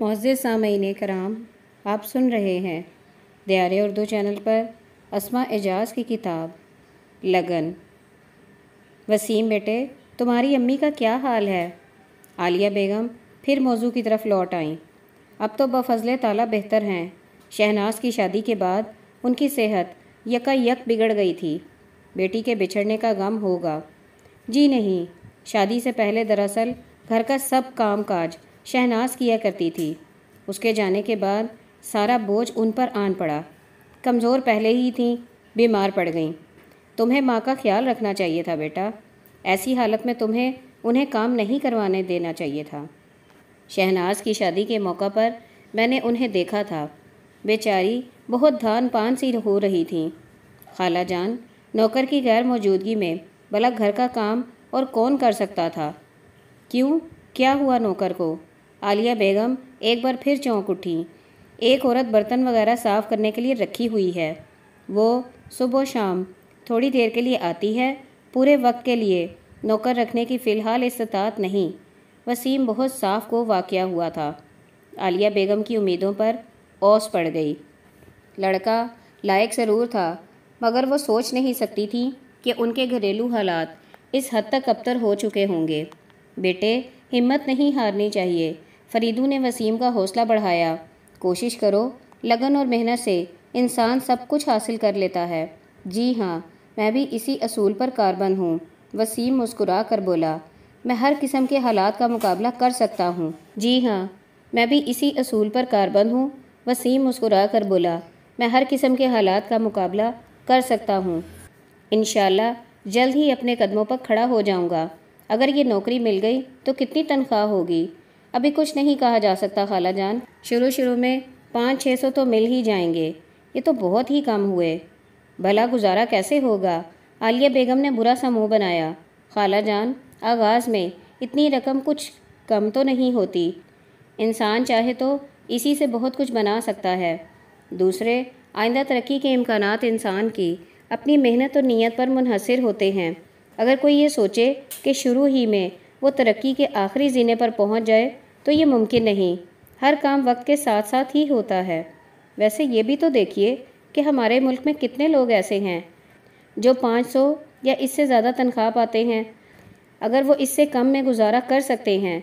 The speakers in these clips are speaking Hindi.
मोज़ सामीन कराम आप सुन रहे हैं दियार उर्दू चैनल पर असमा एजाज की किताब लगन वसीम बेटे तुम्हारी अम्मी का क्या हाल है आलिया बेगम फिर मौजू की तरफ लौट आईं अब तो बफजल ताला बेहतर हैं शहनाज की शादी के बाद उनकी सेहत यक बिगड़ गई थी बेटी के बिछड़ने का गम होगा जी नहीं शादी से पहले दरअसल घर का सब काम काज शहनाज किया करती थी उसके जाने के बाद सारा बोझ उन पर आन पड़ा कमज़ोर पहले ही थी बीमार पड़ गईं तुम्हें माँ का ख्याल रखना चाहिए था बेटा ऐसी हालत में तुम्हें उन्हें काम नहीं करवाने देना चाहिए था शहनाज की शादी के मौका पर मैंने उन्हें देखा था बेचारी बहुत धान पान सी हो रही थी खाला जान नौकर की गैर मौजूदगी में भला घर का काम और कौन कर सकता था क्यों क्या हुआ नौकर को आलिया बेगम एक बार फिर चौंक उठी एक औरत बर्तन वगैरह साफ़ करने के लिए रखी हुई है वो सुबह शाम थोड़ी देर के लिए आती है पूरे वक्त के लिए नौकर रखने की फ़िलहाल इस्तात नहीं वसीम बहुत साफ को वाक़ हुआ था आलिया बेगम की उम्मीदों पर ओस पड़ गई लड़का लायक ज़रूर था मगर वो सोच नहीं सकती थी कि उनके घरेलू हालात इस हद तक अबतर हो चुके होंगे बेटे हिम्मत नहीं हारनी चाहिए फरीदू ने वसीम का हौसला बढ़ाया कोशिश करो लगन और मेहनत से इंसान सब कुछ हासिल कर लेता है जी हाँ मैं भी इसी असूल पर कारबंद हूँ वसीम मुस्कुरा कर बोला मैं हर किस्म के हालात का मुकाबला कर सकता हूँ जी हाँ मैं भी इसी असूल पर कारबंद हूँ वसीम मुस्कुरा कर बोला मैं हर किस्म के हालात का मुकाबला कर सकता हूँ इन जल्द ही अपने कदमों पर खड़ा हो जाऊँगा अगर ये नौकरी मिल गई तो कितनी तनख्वाह होगी अभी कुछ नहीं कहा जा सकता खाला जान शुरू शुरू में पाँच छः सौ तो मिल ही जाएंगे ये तो बहुत ही कम हुए भला गुजारा कैसे होगा आलिया बेगम ने बुरा सा मुंह बनाया खाला जान आगाज़ में इतनी रकम कुछ कम तो नहीं होती इंसान चाहे तो इसी से बहुत कुछ बना सकता है दूसरे आइंदा तरक्की के इम्कान इंसान की अपनी मेहनत और नीयत पर मुनहसर होते हैं अगर कोई ये सोचे कि शुरू ही में वो तरक्की के आखिरी जीने पर पहुंच जाए तो ये मुमकिन नहीं हर काम वक्त के साथ साथ ही होता है वैसे ये भी तो देखिए कि हमारे मुल्क में कितने लोग ऐसे हैं जो 500 या इससे ज़्यादा तनख्वाह पाते हैं अगर वो इससे कम में गुजारा कर सकते हैं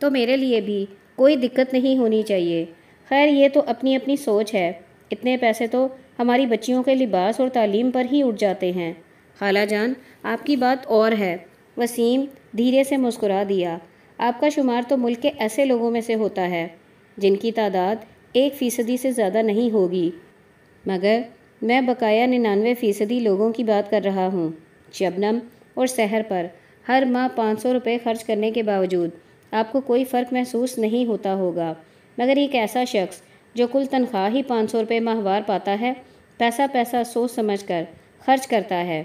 तो मेरे लिए भी कोई दिक्कत नहीं होनी चाहिए खैर ये तो अपनी अपनी सोच है इतने पैसे तो हमारी बच्चियों के लिबास और तालीम पर ही उठ जाते हैं खाला जान आपकी बात और है वसीम धीरे से मुस्कुरा दिया आपका शुमार तो मुल्क के ऐसे लोगों में से होता है जिनकी तादाद एक फ़ीसदी से ज़्यादा नहीं होगी मगर मैं बकाया निन्यानवे फ़ीसदी लोगों की बात कर रहा हूँ शबनम और शहर पर हर माह पाँच सौ रुपये खर्च करने के बावजूद आपको कोई फ़र्क महसूस नहीं होता होगा मगर एक ऐसा शख्स जो कुल तनख्वाह ही पाँच सौ रुपये माहवार पाता है पैसा पैसा सोच समझ कर खर्च करता है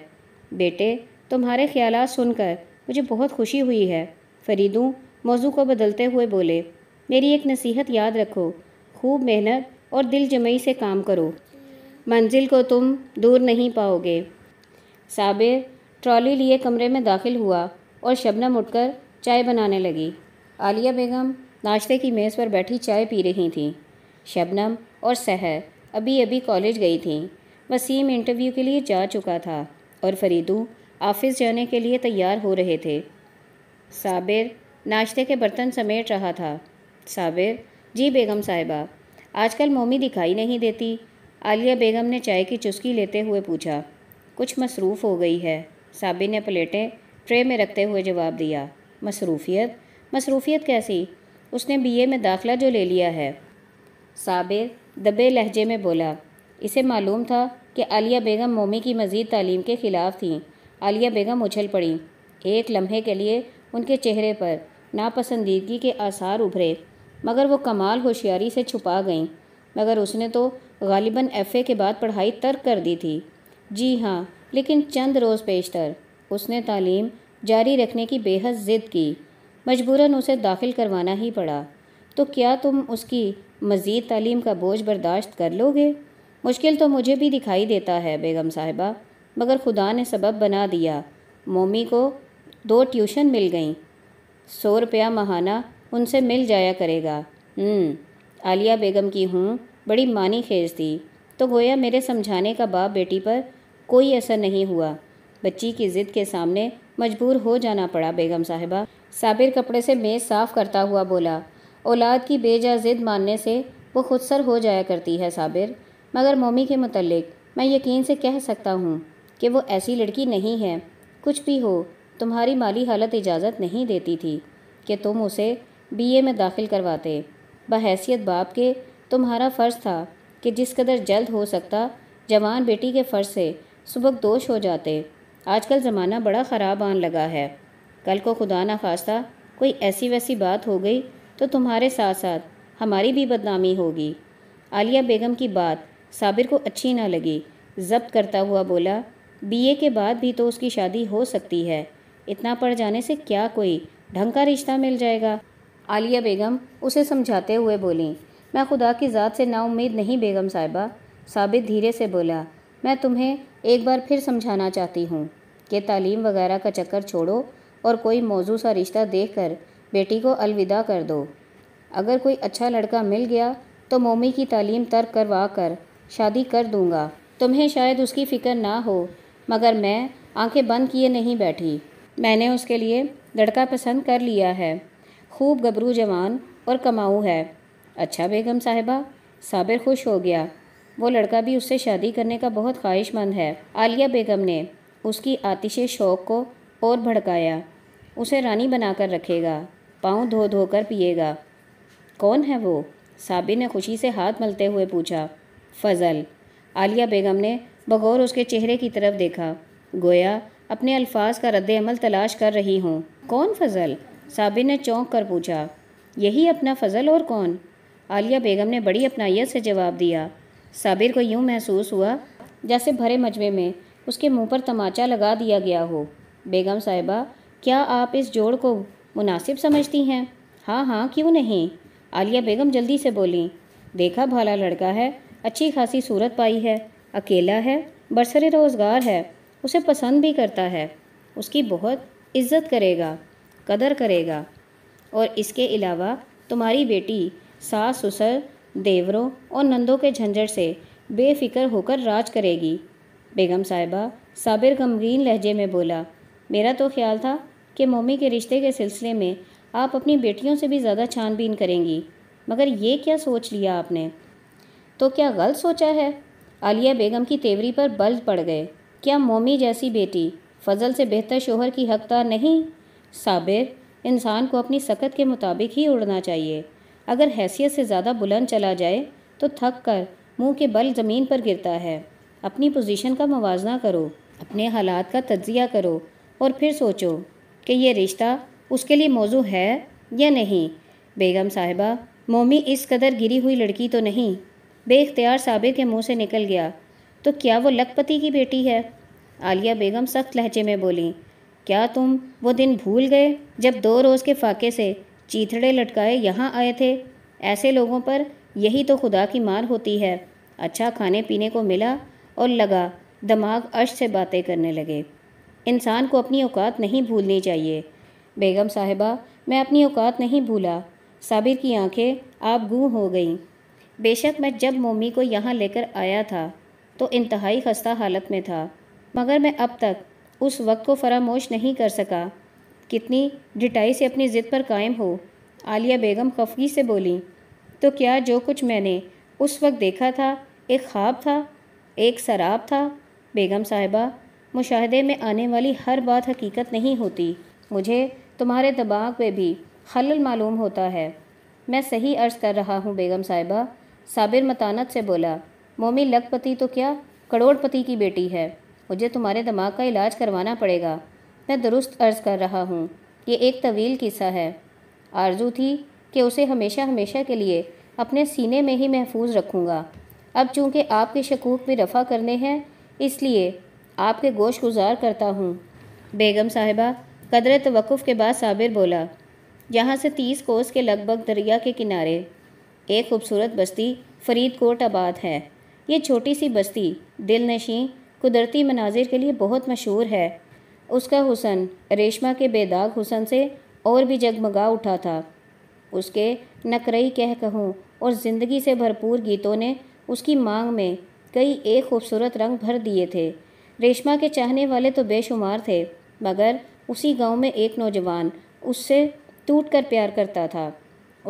बेटे तुम्हारे ख्याल सुनकर मुझे बहुत खुशी हुई है फ़रीदूँ मौजू को बदलते हुए बोले मेरी एक नसीहत याद रखो खूब मेहनत और दिल जमई से काम करो मंजिल को तुम दूर नहीं पाओगे साबिर ट्रॉली लिए कमरे में दाखिल हुआ और शबनम उठकर चाय बनाने लगी आलिया बेगम नाश्ते की मेज़ पर बैठी चाय पी रही थी शबनम और सहर अभी अभी कॉलेज गई थी वसीम इंटरव्यू के लिए जा चुका था और फरीदू ऑफिस जाने के लिए तैयार हो रहे थे साबिर नाश्ते के बर्तन समेट रहा था साबिर जी बेगम साहिबा आजकल मोमी दिखाई नहीं देती आलिया बेगम ने चाय की चुस्की लेते हुए पूछा कुछ मसरूफ़ हो गई है साबिर ने प्लेटें ट्रे में रखते हुए जवाब दिया मसरूफियत मसरूफियत कैसी उसने बीए में दाखला जो ले लिया है साबिर दबे लहजे में बोला इसे मालूम था कि आलिया बेगम मोमी की मज़ीद तालीम के ख़िलाफ़ थीं आलिया बेगम उछल पड़ी एक लम्हे के लिए उनके चेहरे पर नापसंदीदगी के आसार उभरे मगर वो कमाल होशियारी से छुपा गईं मगर उसने तो गालिबा एफ़ए के बाद पढ़ाई तर्क कर दी थी जी हाँ लेकिन चंद रोज़ पेशतर उसने तालीम जारी रखने की बेहद ज़िद की मजबूरन उसे दाखिल करवाना ही पड़ा तो क्या तुम उसकी मज़ीद तालीम का बोझ बर्दाश्त कर लोगे मुश्किल तो मुझे भी दिखाई देता है बेगम साहिबा मगर खुदा ने सबब बना दिया मोमी को दो ट्यूशन मिल गईं सौ रुपया महाना उनसे मिल जाया करेगा हम्म, आलिया बेगम की हूँ बड़ी मानी खेज थी तो गोया मेरे समझाने का बाप बेटी पर कोई असर नहीं हुआ बच्ची की ज़िद के सामने मजबूर हो जाना पड़ा बेगम साहिबा साबिर कपड़े से मेज़ साफ करता हुआ बोला औलाद की बेजा ज़िद मानने से वो खुद सर हो जाया करती है साबिर मगर मम्मी के मतलब मैं यकीन से कह सकता हूँ कि वो ऐसी लड़की नहीं है कुछ भी हो तुम्हारी माली हालत इजाज़त नहीं देती थी कि तुम उसे बीए में दाखिल करवाते बहसीत बाप के तुम्हारा फ़र्ज़ था कि जिस कदर जल्द हो सकता जवान बेटी के फ़र्ज से सुबक दोष हो जाते आजकल ज़माना बड़ा ख़राब आन लगा है कल को खुदा ना खास्ता कोई ऐसी वैसी बात हो गई तो तुम्हारे साथ साथ हमारी भी बदनामी होगी आलिया बेगम की बात साबिर को अच्छी ना लगी जब्त करता हुआ बोला बीए के बाद भी तो उसकी शादी हो सकती है इतना पढ़ जाने से क्या कोई ढंग का रिश्ता मिल जाएगा आलिया बेगम उसे समझाते हुए बोली मैं खुदा की ज़ात से ना उम्मीद नहीं बेगम साहिबा साबित धीरे से बोला मैं तुम्हें एक बार फिर समझाना चाहती हूँ कि तालीम वगैरह का चक्कर छोड़ो और कोई मौजू सा रिश्ता देख कर बेटी को अलविदा कर दो अगर कोई अच्छा लड़का मिल गया तो मोमी की तालीम तर्क करवा कर शादी कर दूँगा तुम्हें शायद उसकी फ़िक्र ना हो मगर मैं आंखें बंद किए नहीं बैठी मैंने उसके लिए लड़का पसंद कर लिया है खूब गबरू जवान और कमाऊ है अच्छा बेगम साहिबा साबिर खुश हो गया वो लड़का भी उससे शादी करने का बहुत ख्वाहिशमंद है आलिया बेगम ने उसकी आतिश शौक को और भड़काया उसे रानी बनाकर रखेगा पाँव धो धो कर पिएगा कौन है वो साबिर ने खुशी से हाथ मलते हुए पूछा फ़जल आलिया बेगम ने बगौर उसके चेहरे की तरफ देखा गोया अपने अल्फाज का रद्द अमल तलाश कर रही हूँ कौन फ़जल साबिर ने चौंक कर पूछा यही अपना फ़जल और कौन आलिया बेगम ने बड़ी अपनाइत से जवाब दिया साबिर को यूँ महसूस हुआ जैसे भरे मजमे में उसके मुंह पर तमाचा लगा दिया गया हो बेगम साहिबा क्या आप इस जोड़ को मुनासिब समझती हैं हाँ हाँ क्यों नहीं आलिया बेगम जल्दी से बोली देखा भाला लड़का है अच्छी खासी सूरत पाई है अकेला है बरसर रोज़गार है उसे पसंद भी करता है उसकी बहुत इज्जत करेगा कदर करेगा और इसके अलावा तुम्हारी बेटी सास ससुर देवरों और नंदों के झंझट से बेफिक्र होकर राज करेगी बेगम साहिबा साबिर गमगीन लहजे में बोला मेरा तो ख्याल था कि मम्मी के रिश्ते के सिलसिले में आप अपनी बेटियों से भी ज़्यादा छानबीन करेंगी मगर ये क्या सोच लिया आपने तो क्या गलत सोचा है आलिया बेगम की तेवरी पर बल पड़ गए क्या मोमी जैसी बेटी फजल से बेहतर शोहर की हकदार नहीं साबिर इंसान को अपनी सकत के मुताबिक ही उड़ना चाहिए अगर हैसियत से ज़्यादा बुलंद चला जाए तो थक कर मुँह के बल ज़मीन पर गिरता है अपनी पोजीशन का मुवजना करो अपने हालात का तज्जिया करो और फिर सोचो कि यह रिश्ता उसके लिए मौजू है या नहीं बेगम साहिबा मोमी इस कदर गिरी हुई लड़की तो नहीं बेख्तियार साबिर के मुँह से निकल गया तो क्या वो लखपति की बेटी है आलिया बेगम सख्त लहजे में बोली क्या तुम वो दिन भूल गए जब दो रोज़ के फाके से चीथड़े लटकाए यहाँ आए थे ऐसे लोगों पर यही तो खुदा की मार होती है अच्छा खाने पीने को मिला और लगा दिमाग अश से बातें करने लगे इंसान को अपनी औकात नहीं भूलनी चाहिए बेगम साहिबा मैं अपनी औकात नहीं भूला साबिर की आंखें आप गू हो गई बेशक मैं जब मम्मी को यहाँ लेकर आया था तो इंतहाई खस्ता हालत में था मगर मैं अब तक उस वक्त को फरामोश नहीं कर सका कितनी डिटाई से अपनी ज़िद पर कायम हो आलिया बेगम खफगी से बोली तो क्या जो कुछ मैंने उस वक्त देखा था एक ख्वाब था एक शराब था बेगम साहिबा मुशाहदे में आने वाली हर बात हकीकत नहीं होती मुझे तुम्हारे दबाव पे भी खलल मालूम होता है मैं सही अर्ज़ कर रहा हूँ बेगम साहिबा साबिर मतानत से बोला मोमी लखपति तो क्या करोड़पति की बेटी है मुझे तुम्हारे दिमाग का इलाज करवाना पड़ेगा मैं दुरुस्त अर्ज़ कर रहा हूँ ये एक तवील किस्सा है आरजू थी कि उसे हमेशा हमेशा के लिए अपने सीने में ही महफूज रखूँगा अब चूँकि आपके शकूक भी रफ़ा करने हैं इसलिए आपके गोश गुजार करता हूँ बेगम साहिबा कदर तवक़ के बाद साबिर बोला यहाँ से तीस कोस के लगभग दरिया के किनारे एक खूबसूरत बस्ती फरीदकोट आबाद है ये छोटी सी बस्ती दिल नशीं कुदरती मनाजिर के लिए बहुत मशहूर है उसका हुसन रेशमा के बेदाग हुसन से और भी जगमगा उठा था उसके नकरई कह कहूँ और ज़िंदगी से भरपूर गीतों ने उसकी मांग में कई एक खूबसूरत रंग भर दिए थे रेशमा के चाहने वाले तो बेशुमार थे मगर उसी गांव में एक नौजवान उससे टूट कर प्यार करता था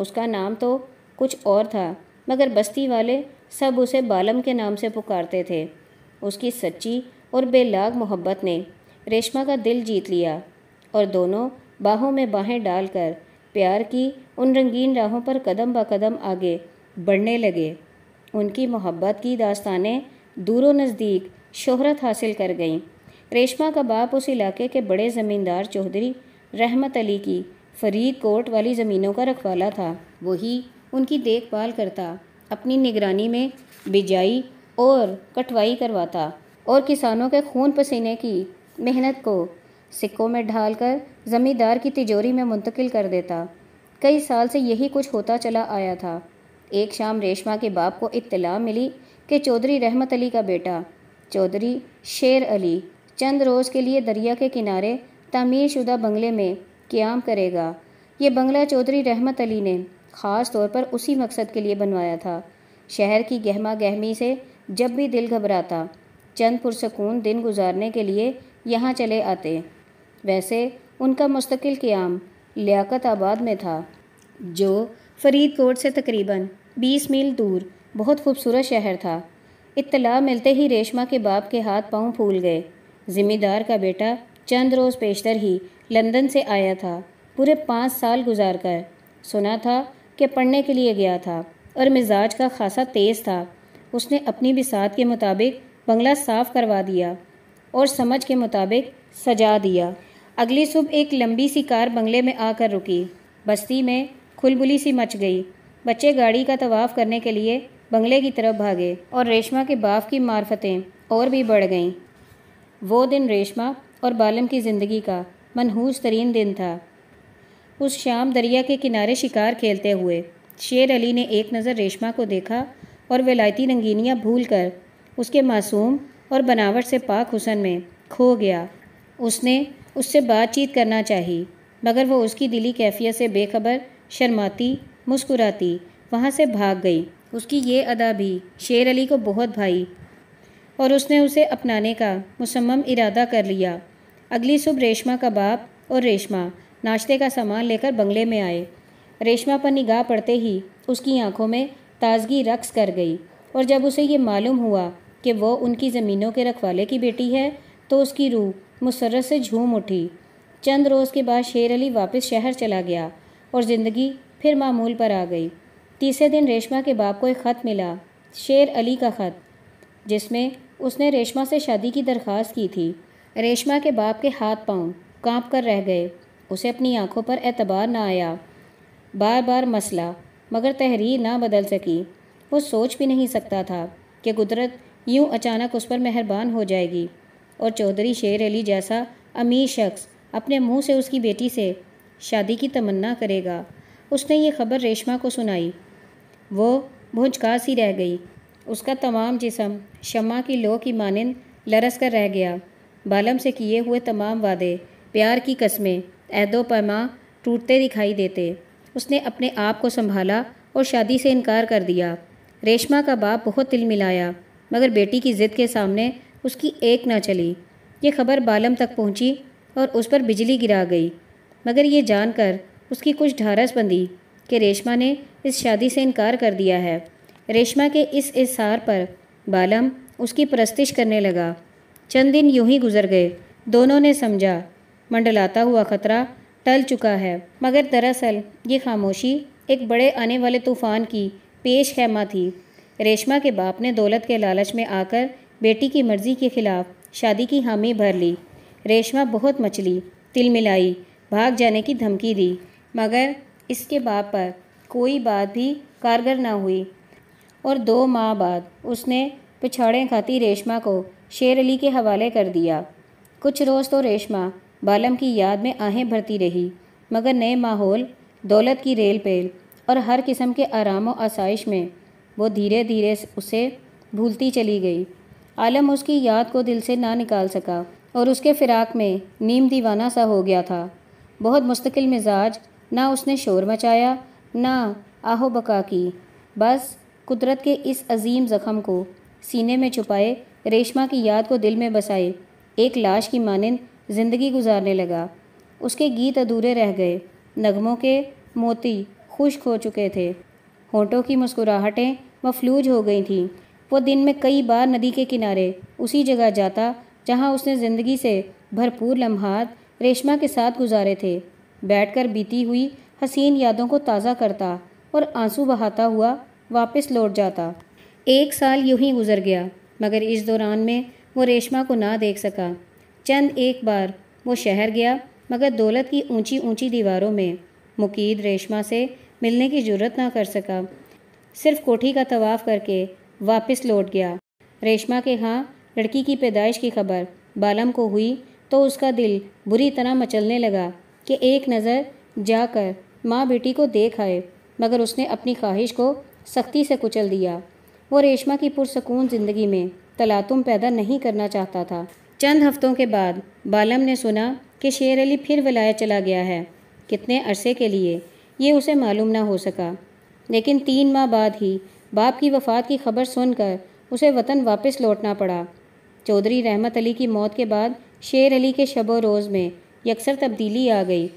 उसका नाम तो कुछ और था मगर बस्ती वाले सब उसे बालम के नाम से पुकारते थे उसकी सच्ची और बेलाग मोहब्बत ने रेशमा का दिल जीत लिया और दोनों बाहों में बाहें डालकर प्यार की उन रंगीन राहों पर कदम ब कदम आगे बढ़ने लगे उनकी मोहब्बत की दास्तानें दूरों नज़दीक शोहरत हासिल कर गईं रेशमा का बाप उस इलाके के बड़े ज़मींदार चौधरी रहमत अली की फरीद कोर्ट वाली ज़मीनों का रखवाला था वही उनकी देखभाल करता अपनी निगरानी में बिजाई और कटवाई करवाता और किसानों के खून पसीने की मेहनत को सिक्कों में ढालकर ज़मींदार की तिजोरी में मुंतकिल कर देता कई साल से यही कुछ होता चला आया था एक शाम रेशमा के बाप को इत्तला मिली कि चौधरी रहमत अली का बेटा चौधरी शेर अली चंद रोज़ के लिए दरिया के किनारे तमीरशुदा शुदा बंगले में क्याम करेगा ये बंगला चौधरी रहमत अली ने ख़ास तौर पर उसी मकसद के लिए बनवाया था शहर की गहमा गहमी से जब भी दिल घबराता चंद पुरसकून दिन गुजारने के लिए यहाँ चले आते वैसे उनका मुस्तकिल क्याम लियाकत आबाद में था जो फरीदकोट से तकरीबन 20 मील दूर बहुत खूबसूरत शहर था इत्तला मिलते ही रेशमा के बाप के हाथ पांव फूल गए ज़िम्मेदार का बेटा चंद रोज़ पेशतर ही लंदन से आया था पूरे पाँच साल गुजार कर सुना था कि पढ़ने के लिए गया था और मिजाज का खासा तेज़ था उसने अपनी बिसात के मुताबिक बंगला साफ करवा दिया और समझ के मुताबिक सजा दिया अगली सुबह एक लंबी सी कार बंगले में आकर रुकी बस्ती में खुलबुली सी मच गई बच्चे गाड़ी का तवाफ़ करने के लिए बंगले की तरफ भागे और रेशमा के बाप की मार्फतें और भी बढ़ गईं वो दिन रेशमा और बालम की ज़िंदगी का मनहूस तरीन दिन था उस शाम दरिया के किनारे शिकार खेलते हुए शेर अली ने एक नज़र रेशमा को देखा और विलायती रंगीनियाँ भूल कर उसके मासूम और बनावट से पाक हुसन में खो गया उसने उससे बातचीत करना चाही मगर वह उसकी दिली कैफियत से बेखबर शर्माती मुस्कुराती वहाँ से भाग गई उसकी ये अदा भी शेर अली को बहुत भाई और उसने उसे अपनाने का मुसम्म इरादा कर लिया अगली सुबह रेशमा का बाप और रेशमा नाश्ते का सामान लेकर बंगले में आए रेशमा पर निगाह पड़ते ही उसकी आंखों में ताजगी रक्स कर गई और जब उसे ये मालूम हुआ कि वो उनकी ज़मीनों के रखवाले की बेटी है तो उसकी रूह मुसरत से झूम उठी चंद रोज़ के बाद शेर अली वापस शहर चला गया और ज़िंदगी फिर मामूल पर आ गई तीसरे दिन रेशमा के बाप को एक ख़त मिला शेर अली का ख़त जिसमें उसने रेशमा से शादी की दरख्वास्त की थी रेशमा के बाप के हाथ पांव कांप कर रह गए उसे अपनी आंखों पर एतबार ना आया बार बार मसला मगर तहरीर ना बदल सकी वो सोच भी नहीं सकता था कि कुदरत यूं अचानक उस पर मेहरबान हो जाएगी और चौधरी शेर अली जैसा अमीर शख्स अपने मुंह से उसकी बेटी से शादी की तमन्ना करेगा उसने ये खबर रेशमा को सुनाई वो भुंचका सी रह गई उसका तमाम जिसम शमा की लो की मानंद लरस कर रह गया बालम से किए हुए तमाम वादे प्यार की कस्में ऐदो पैमा टूटते दिखाई देते उसने अपने आप को संभाला और शादी से इनकार कर दिया रेशमा का बाप बहुत तिल मिलाया मगर बेटी की ज़िद के सामने उसकी एक ना चली ये खबर बालम तक पहुंची और उस पर बिजली गिरा गई मगर ये जानकर उसकी कुछ ढारस बंधी कि रेशमा ने इस शादी से इनकार कर दिया है रेशमा के इस इसार पर बालम उसकी परस्तिश करने लगा चंद दिन यूँ ही गुजर गए दोनों ने समझा मंडलाता हुआ ख़तरा टल चुका है मगर दरअसल ये खामोशी एक बड़े आने वाले तूफ़ान की पेश खैमा थी रेशमा के बाप ने दौलत के लालच में आकर बेटी की मर्ज़ी के ख़िलाफ़ शादी की हामी भर ली रेशमा बहुत मचली तिल मिलाई भाग जाने की धमकी दी मगर इसके बाप पर कोई बात भी कारगर ना हुई और दो माह बाद उसने पिछाड़े खाती रेशमा को शेर अली के हवाले कर दिया कुछ रोज़ तो रेशमा बालम की याद में आहें भरती रही मगर नए माहौल दौलत की रेल पेल और हर किस्म के आराम और आसाइश में वो धीरे धीरे उसे भूलती चली गई आलम उसकी याद को दिल से ना निकाल सका और उसके फिराक में नीम दीवाना सा हो गया था बहुत मुस्तकिल मिजाज ना उसने शोर मचाया ना आहो बका की बस कुदरत के इस अजीम ज़ख़म को सीने में छुपाए रेशमा की याद को दिल में बसाए एक लाश की मानंद ज़िंदगी गुजारने लगा उसके गीत अधूरे रह गए नगमों के मोती खुश्क हो चुके थे होटों की मुस्कुराहटें मफलूज हो गई थीं वो दिन में कई बार नदी के किनारे उसी जगह जाता जहाँ उसने ज़िंदगी से भरपूर लम्हात रेशमा के साथ गुजारे थे बैठकर बीती हुई हसीन यादों को ताज़ा करता और आंसू बहाता हुआ वापस लौट जाता एक साल यूं ही गुजर गया मगर इस दौरान में वो रेशमा को ना देख सका चंद एक बार वो शहर गया मगर दौलत की ऊंची ऊंची दीवारों में मुकीद रेशमा से मिलने की जरूरत ना कर सका सिर्फ कोठी का तवाफ़ करके वापस लौट गया रेशमा के हाँ लड़की की पैदाइश की खबर बालम को हुई तो उसका दिल बुरी तरह मचलने लगा कि एक नज़र जाकर माँ बेटी को देख आए मगर उसने अपनी ख्वाहिश को सख्ती से कुचल दिया वो रेशमा की पुरसकून ज़िंदगी में तलातुम पैदा नहीं करना चाहता था चंद हफ्तों के बाद बालम ने सुना कि शेर अली फिर वलायत चला गया है कितने अरसे के लिए ये उसे मालूम ना हो सका लेकिन तीन माह बाद ही बाप की वफ़ात की खबर सुनकर उसे वतन वापस लौटना पड़ा चौधरी रहमत अली की मौत के बाद शेर अली के शब रोज़ में यकसर तब्दीली आ गई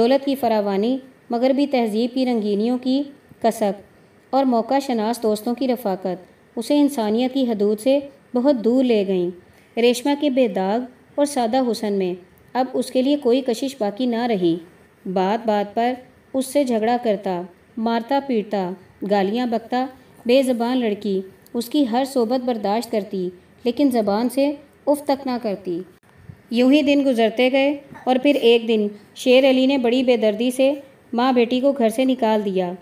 दौलत की फरावानी मगरबी तहजीब की रंगीनियों की कसक और मौका शनास दोस्तों की रफाकत उसे इंसानियत की हदूद से बहुत दूर ले गईं रेशमा के बेदाग और सादा हुसन में अब उसके लिए कोई कशिश बाकी ना रही बात बात पर उससे झगड़ा करता मारता पीटता गालियाँ बकता बेज़बान लड़की उसकी हर सोबत बर्दाश्त करती लेकिन ज़बान से उफ तक ना करती यूं ही दिन गुजरते गए और फिर एक दिन शेर अली ने बड़ी बेदर्दी से माँ बेटी को घर से निकाल दिया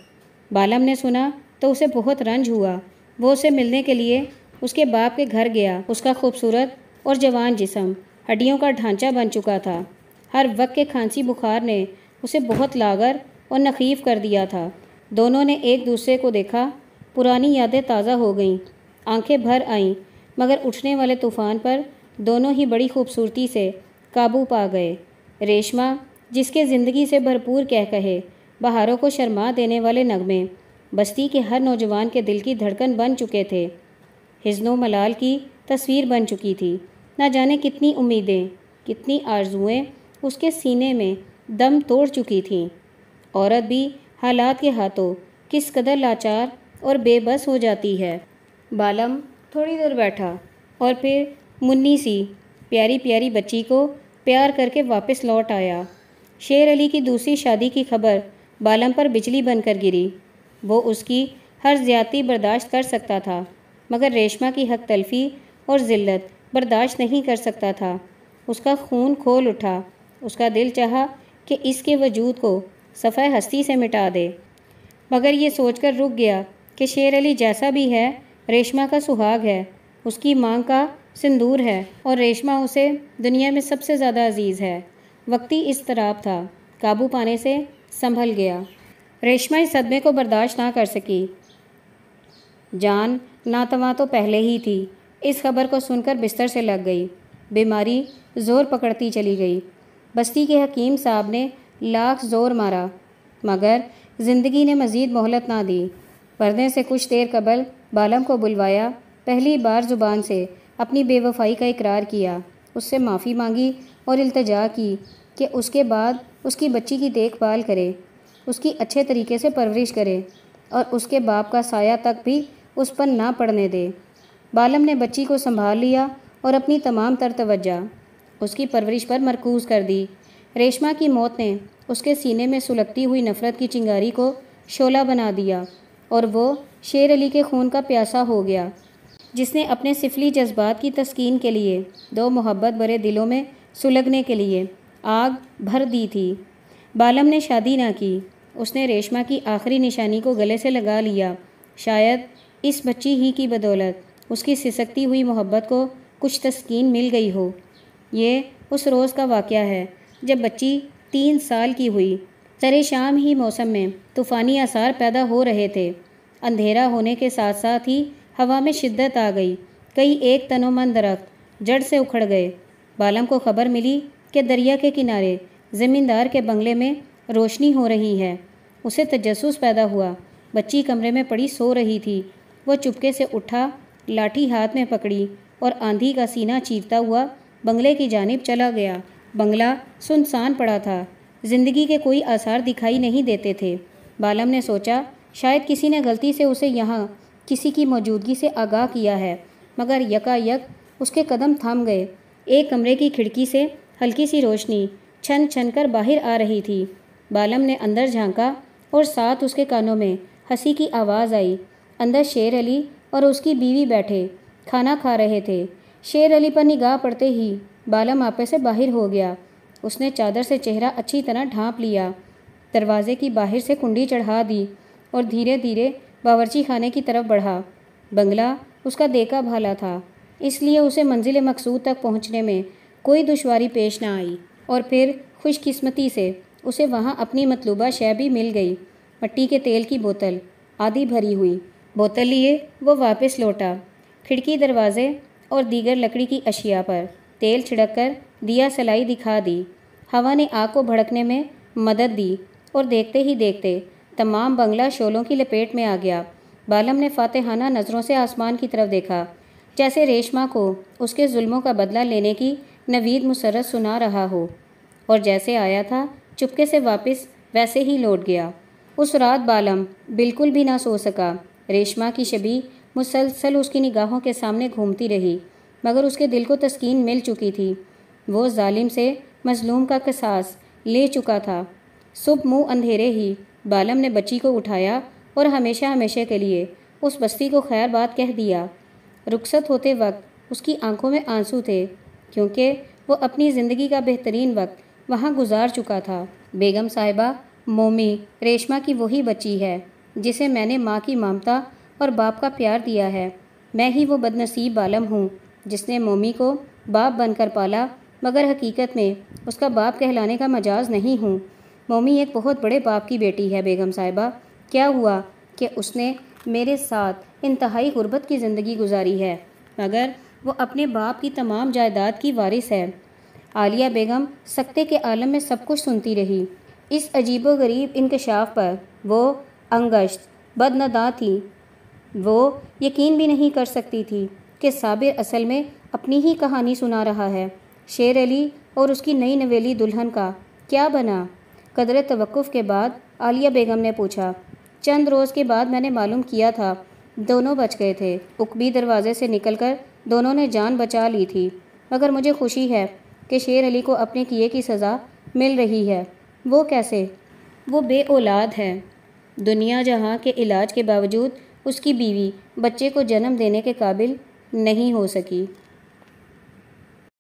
बालम ने सुना तो उसे बहुत रंज हुआ वो उसे मिलने के लिए उसके बाप के घर गया उसका खूबसूरत और जवान जिसम हड्डियों का ढांचा बन चुका था हर वक्त के खांसी बुखार ने उसे बहुत लागर और नखीफ कर दिया था दोनों ने एक दूसरे को देखा पुरानी यादें ताज़ा हो गईं आंखें भर आईं मगर उठने वाले तूफ़ान पर दोनों ही बड़ी खूबसूरती से काबू पा गए रेशमा जिसके ज़िंदगी से भरपूर कह कहे बहारों को शर्मा देने वाले नगमे बस्ती के हर नौजवान के दिल की धड़कन बन चुके थे हिजनो मलाल की तस्वीर बन चुकी थी ना जाने कितनी उम्मीदें कितनी आर्जुएँ उसके सीने में दम तोड़ चुकी थीं औरत भी हालात के हाथों किस कदर लाचार और बेबस हो जाती है बालम थोड़ी देर बैठा और फिर मुन्नी सी प्यारी प्यारी बच्ची को प्यार करके वापस लौट आया शेर अली की दूसरी शादी की खबर बालम पर बिजली बनकर गिरी वो उसकी हर ज्यादती बर्दाश्त कर सकता था मगर रेशमा की हक तलफी और ज़िल्लत बर्दाश्त नहीं कर सकता था उसका खून खोल उठा उसका दिल चाहा कि इसके वजूद को सफ़े हस्ती से मिटा दे मगर ये सोचकर रुक गया कि शेर अली जैसा भी है रेशमा का सुहाग है उसकी मांग का सिंदूर है और रेशमा उसे दुनिया में सबसे ज़्यादा अजीज़ है वक्ती इस तराब था काबू पाने से संभल गया रेशमा इस सदमे को बर्दाश्त ना कर सकी जान नातवा तो पहले ही थी इस खबर को सुनकर बिस्तर से लग गई बीमारी ज़ोर पकड़ती चली गई बस्ती के हकीम साहब ने लाख ज़ोर मारा मगर ज़िंदगी ने मज़ीद मोहलत ना दी पर्दे से कुछ देर कबल बालम को बुलवाया पहली बार ज़ुबान से अपनी बेवफाई का इकरार किया उससे माफ़ी मांगी और अल्तजा की कि उसके बाद उसकी बच्ची की देखभाल करे उसकी अच्छे तरीके से परवरिश करे और उसके बाप का साया तक भी उस पर ना पड़ने दे बालम ने बच्ची को संभाल लिया और अपनी तमाम तर तवज्जा उसकी परवरिश पर मरकूज़ कर दी रेशमा की मौत ने उसके सीने में सुलगती हुई नफ़रत की चिंगारी को शोला बना दिया और वो शेर अली के खून का प्यासा हो गया जिसने अपने सिफली जज्बात की तस्कीन के लिए दो मोहब्बत भरे दिलों में सुलगने के लिए आग भर दी थी बालम ने शादी ना की उसने रेशमा की आखिरी निशानी को गले से लगा लिया शायद इस बच्ची ही की बदौलत उसकी सिसकती हुई मोहब्बत को कुछ तस्कीन मिल गई हो ये उस रोज़ का वाक़ है जब बच्ची तीन साल की हुई सरे शाम ही मौसम में तूफ़ानी आसार पैदा हो रहे थे अंधेरा होने के साथ साथ ही हवा में शिद्दत आ गई कई एक तनोमंद दरख्त जड़ से उखड़ गए बालम को खबर मिली कि दरिया के किनारे ज़मींदार के बंगले में रोशनी हो रही है उसे तजस पैदा हुआ बच्ची कमरे में पड़ी सो रही थी वह चुपके से उठा लाठी हाथ में पकड़ी और आंधी का सीना चीरता हुआ बंगले की जानब चला गया बंगला सुनसान पड़ा था ज़िंदगी के कोई आसार दिखाई नहीं देते थे बालम ने सोचा शायद किसी ने गलती से उसे यहाँ किसी की मौजूदगी से आगाह किया है मगर यकायक उसके कदम थम गए एक कमरे की खिड़की से हल्की सी रोशनी छन छन कर बाहर आ रही थी बालम ने अंदर झांका और साथ उसके कानों में हंसी की आवाज़ आई अंदर शेर अली और उसकी बीवी बैठे खाना खा रहे थे शेर अली पर निगाह पड़ते ही बाला मापे से बाहर हो गया उसने चादर से चेहरा अच्छी तरह ढांप लिया दरवाजे की बाहर से कुंडी चढ़ा दी और धीरे धीरे बावर्ची खाने की तरफ बढ़ा बंगला उसका देखा भाला था इसलिए उसे मंजिल मकसूद तक पहुंचने में कोई दुशारी पेश ना आई और फिर खुशकिस्मती से उसे वहाँ अपनी मतलूबा शय भी मिल गई मट्टी के तेल की बोतल आधी भरी हुई बोतल लिए वो वापस लौटा खिड़की दरवाजे और दीगर लकड़ी की अशिया पर तेल छिड़क कर दिया सलाई दिखा दी हवा ने आग को भड़कने में मदद दी और देखते ही देखते तमाम बंगला शोलों की लपेट में आ गया बालम ने फातेहाना नज़रों से आसमान की तरफ देखा जैसे रेशमा को उसके जुल्मों का बदला लेने की नवीद मुसरत सुना रहा हो और जैसे आया था चुपके से वापस वैसे ही लौट गया उस रात बालम बिल्कुल भी ना सो सका रेशमा की शबी मुसलसल उसकी निगाहों के सामने घूमती रही मगर उसके दिल को तस्कीन मिल चुकी थी वो जालिम से मजलूम का कसास ले चुका था सुबह मुँह अंधेरे ही बालम ने बच्ची को उठाया और हमेशा हमेशा के लिए उस बस्ती को खैर बात कह दिया रुखसत होते वक्त उसकी आंखों में आंसू थे क्योंकि वो अपनी ज़िंदगी का बेहतरीन वक्त वहाँ गुजार चुका था बेगम साहिबा मोमी रेशमा की वही बच्ची है जिसे मैंने माँ की ममता और बाप का प्यार दिया है मैं ही वो बदनसीब आलम हूँ जिसने मम्मी को बाप बनकर पाला मगर हकीकत में उसका बाप कहलाने का मजाज नहीं हूँ मम्मी एक बहुत बड़े बाप की बेटी है बेगम साहिबा क्या हुआ कि उसने मेरे साथ इंतहाई गुर्बत की ज़िंदगी गुजारी है मगर वो अपने बाप की तमाम जायदाद की वारिस है आलिया बेगम सकते के आलम में सब कुछ सुनती रही इस अजीबो गरीब इंकशाफ पर वो अंगश्त बदनदा थी वो यकीन भी नहीं कर सकती थी कि साबिर असल में अपनी ही कहानी सुना रहा है शेर अली और उसकी नई नवेली दुल्हन का क्या बना कदर तवक़ के बाद आलिया बेगम ने पूछा चंद रोज़ के बाद मैंने मालूम किया था दोनों बच गए थे उकबी दरवाजे से निकलकर दोनों ने जान बचा ली थी मगर मुझे खुशी है कि शेर अली को अपने किए की सज़ा मिल रही है वो कैसे वो बे औलाद है दुनिया जहाँ के इलाज के बावजूद उसकी बीवी बच्चे को जन्म देने के काबिल नहीं हो सकी